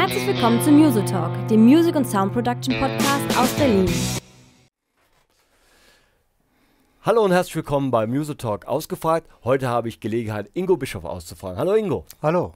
Herzlich willkommen zu Music Talk, dem Music und Sound Production Podcast aus Berlin. Hallo und herzlich willkommen bei Music Talk ausgefragt. Heute habe ich Gelegenheit, Ingo Bischof auszufragen. Hallo Ingo. Hallo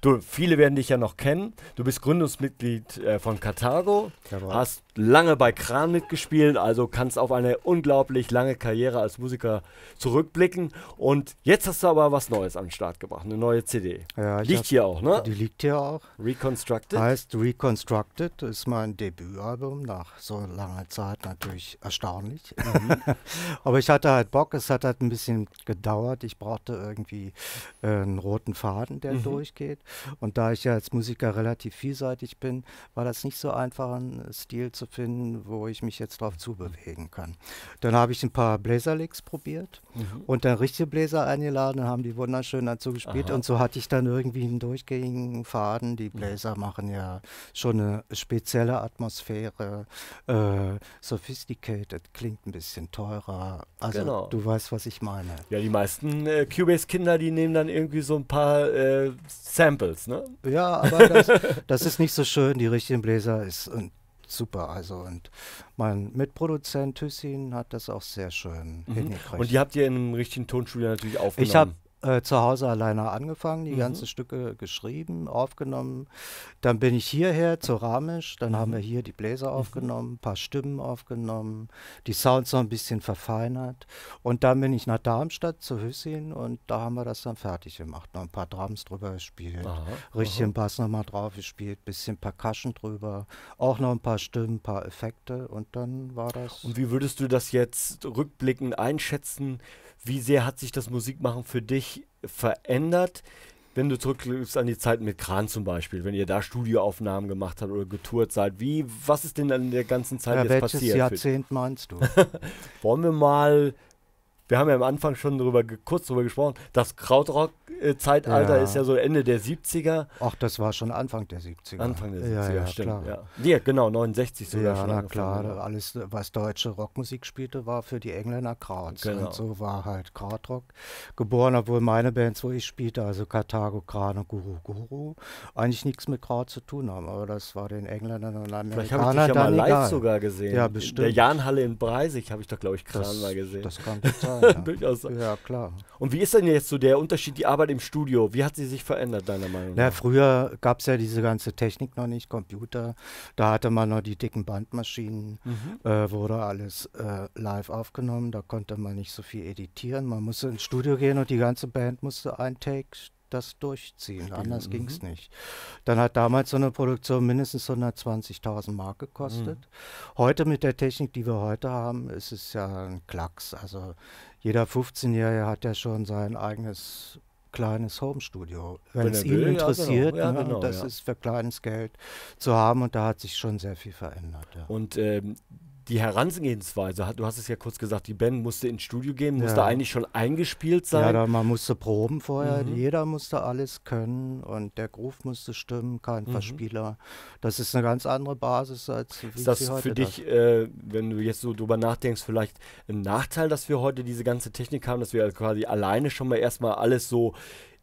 du, viele werden dich ja noch kennen. Du bist Gründungsmitglied äh, von Carthago, Jawohl. hast lange bei Kran mitgespielt, also kannst auf eine unglaublich lange Karriere als Musiker zurückblicken. Und jetzt hast du aber was Neues an den Start gebracht, eine neue CD. Ja, liegt hab, hier auch, ne? Die liegt hier auch. Reconstructed? Heißt Reconstructed, ist mein Debütalbum nach so langer Zeit natürlich erstaunlich. Mhm. aber ich hatte halt Bock, es hat halt ein bisschen gedauert. Ich brauchte irgendwie äh, einen roten Faden Faden, der mhm. durchgeht. Und da ich ja als Musiker relativ vielseitig bin, war das nicht so einfach, einen Stil zu finden, wo ich mich jetzt drauf zubewegen kann. Dann habe ich ein paar Bläserlicks probiert mhm. und dann richtige Bläser eingeladen und haben die wunderschön dazu gespielt. Aha. Und so hatte ich dann irgendwie einen durchgängigen Faden. Die Bläser machen ja schon eine spezielle Atmosphäre. Äh, sophisticated klingt ein bisschen teurer. Also genau. du weißt, was ich meine. Ja, die meisten äh, Cubase-Kinder, die nehmen dann irgendwie so ein paar äh, äh, Samples, ne? Ja, aber das, das, ist nicht so schön. Die richtigen Bläser ist super. Also und mein Mitproduzent Thyssen hat das auch sehr schön mhm. hingekriegt. Und die habt ihr in einem richtigen Tonstudio natürlich aufgenommen. Ich habe äh, zu Hause alleine angefangen, die mhm. ganzen Stücke geschrieben, aufgenommen. Dann bin ich hierher zu Ramisch, dann mhm. haben wir hier die Bläser mhm. aufgenommen, ein paar Stimmen aufgenommen, die Sounds noch ein bisschen verfeinert. Und dann bin ich nach Darmstadt zu Hüssin und da haben wir das dann fertig gemacht. Noch ein paar Drums drüber gespielt, aha, richtigen aha. Bass nochmal drauf gespielt, bisschen Percussion drüber, auch noch ein paar Stimmen, ein paar Effekte und dann war das. Und wie würdest du das jetzt rückblickend einschätzen? Wie sehr hat sich das Musikmachen für dich verändert. Wenn du zurückblickst an die Zeit mit Kran zum Beispiel, wenn ihr da Studioaufnahmen gemacht habt oder getourt seid, wie, was ist denn an der ganzen Zeit ja, jetzt welches passiert? Welches Jahrzehnt meinst du? Wollen wir mal, wir haben ja am Anfang schon drüber, kurz darüber gesprochen, dass Krautrock Zeitalter ja. ist ja so Ende der 70er. Ach, das war schon Anfang der 70er. Anfang der 70er, ja, ja stimmt. Klar. Ja. genau, 69 sogar ja, na klar, alles, was deutsche Rockmusik spielte, war für die Engländer Krauts. Genau. Und so war halt Krautrock geboren, obwohl meine Bands, wo ich spielte, also Karthago, Kran und Guru Guru, eigentlich nichts mit Kraut zu tun haben. Aber das war den Engländern und Amerikanern Vielleicht habe ich dich ja mal live egal. sogar gesehen. Ja, bestimmt. In der Jahnhalle in Breisig habe ich doch, glaube ich, Kran das, mal gesehen. Das kann total, sein, Durchaus. Ja, klar. Und wie ist denn jetzt so der Unterschied, die Arbeit im Studio, wie hat sie sich verändert, deiner Meinung nach? Na, früher gab es ja diese ganze Technik noch nicht, Computer, da hatte man noch die dicken Bandmaschinen, mhm. äh, wurde alles äh, live aufgenommen, da konnte man nicht so viel editieren, man musste ins Studio gehen und die ganze Band musste ein Take das durchziehen, Stimmt. anders mhm. ging es nicht. Dann hat damals so eine Produktion mindestens 120.000 Mark gekostet. Mhm. Heute mit der Technik, die wir heute haben, ist es ja ein Klacks, also jeder 15-Jährige hat ja schon sein eigenes kleines Homestudio, wenn, wenn es ihn will, genau. interessiert. Ja, genau. Ne, ja, genau, das ja. ist für kleines Geld zu haben und da hat sich schon sehr viel verändert. Und ähm, die Herangehensweise, du hast es ja kurz gesagt, die Band musste ins Studio gehen, musste ja. eigentlich schon eingespielt sein. Ja, da, man musste proben vorher, mhm. jeder musste alles können und der Groove musste stimmen, kein mhm. Verspieler. Das ist eine ganz andere Basis als wie Ist das für dich, äh, wenn du jetzt so drüber nachdenkst, vielleicht ein Nachteil, dass wir heute diese ganze Technik haben, dass wir quasi alleine schon mal erstmal alles so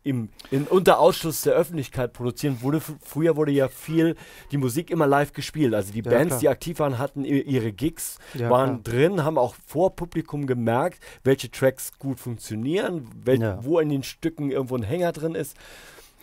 im, in, unter Ausschluss der Öffentlichkeit produzieren, wurde früher wurde ja viel die Musik immer live gespielt. Also die Bands, klar. die aktiv waren, hatten ihre Gigs, ja, waren klar. drin, haben auch vor Publikum gemerkt, welche Tracks gut funktionieren, wel ja. wo in den Stücken irgendwo ein Hänger drin ist.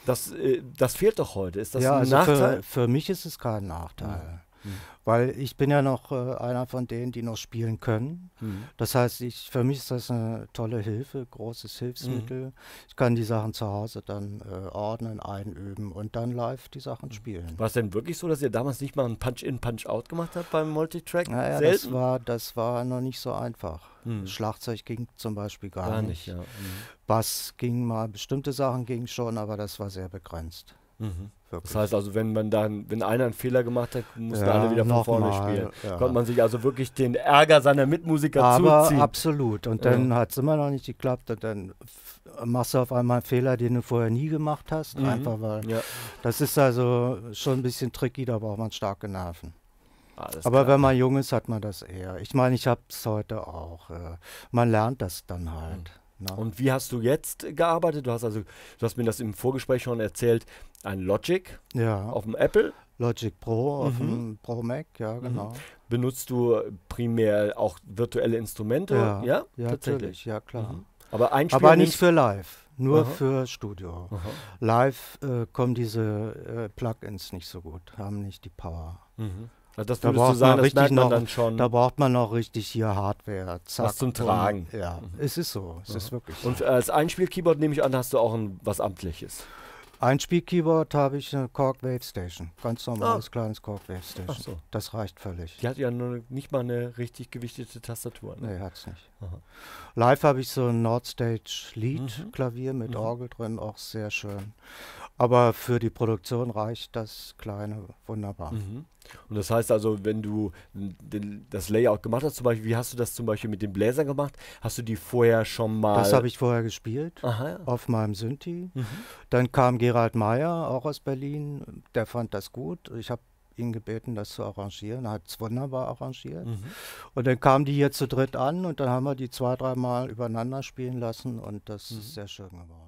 Das, äh, das fehlt doch heute. Ist das ein also Nachteil? Für, für, mich ist es kein Nachteil. Mhm weil ich bin ja noch äh, einer von denen, die noch spielen können. Mhm. Das heißt, ich, für mich ist das eine tolle Hilfe, großes Hilfsmittel. Mhm. Ich kann die Sachen zu Hause dann äh, ordnen, einüben und dann live die Sachen spielen. War es denn wirklich so, dass ihr damals nicht mal ein Punch-In, Punch-Out gemacht habt beim Multitrack? Naja, Das, war, das war noch nicht so einfach. Mhm. Schlagzeug ging zum Beispiel gar, gar nicht. nicht ja. Mhm. Bass ging mal, bestimmte Sachen gingen schon, aber das war sehr begrenzt. Mhm. Wirklich. Das heißt also, wenn man dann, wenn einer einen Fehler gemacht hat, mussten ja, alle wieder von vorne mal. spielen. Ja. Konnte man sich also wirklich den Ärger seiner Mitmusiker Aber zuziehen. Absolut. Und dann ja. hat es immer noch nicht geklappt und dann machst du auf einmal einen Fehler, den du vorher nie gemacht hast. Mhm. Einfach weil ja. das ist also schon ein bisschen tricky, da braucht man starke Nerven. Alles Aber klar. wenn man jung ist, hat man das eher. Ich meine, ich habe es heute auch. Äh, man lernt das dann halt. Mhm. Na. Und wie hast du jetzt gearbeitet? Du hast also, du hast mir das im Vorgespräch schon erzählt, ein Logic ja. auf dem Apple. Logic Pro mhm. auf dem Pro Mac, ja, mhm. genau. Mhm. Benutzt du primär auch virtuelle Instrumente? Ja, ja? ja tatsächlich. Ja, klar. Mhm. Aber, Aber nicht für live, nur Aha. für Studio. Aha. Live äh, kommen diese äh, Plugins nicht so gut, haben nicht die Power. Mhm. Also das würdest da du sagen, das merkt man noch, dann schon. Da braucht man noch richtig hier Hardware. Zack, was zum Tragen. Und, ja, mhm. es ist so. Es ja. ist wirklich Und als Einspiel-Keyboard nehme ich an, hast du auch ein, was Amtliches. Einspiel-Keyboard habe ich eine Cork Wave Station. Ganz normales, ah. kleines Cork Wave Station. So. Das reicht völlig. Die hat ja nur, nicht mal eine richtig gewichtete Tastatur. Ne? Nee, es nicht. Aha. Live habe ich so ein Nordstage Lead mhm. Klavier mit mhm. Orgel drin, auch sehr schön. Aber für die Produktion reicht das kleine wunderbar. Mhm. Und das heißt also, wenn du das Layout gemacht hast, zum Beispiel, wie hast du das zum Beispiel mit den Bläsern gemacht? Hast du die vorher schon mal? Das habe ich vorher gespielt Aha, ja. auf meinem Synthi. Mhm. Dann kam Gerald Meyer, auch aus Berlin. Der fand das gut. Ich habe ihn gebeten, das zu arrangieren. Er hat es wunderbar arrangiert. Mhm. Und dann kamen die hier zu dritt an und dann haben wir die zwei, dreimal übereinander spielen lassen und das mhm. ist sehr schön geworden.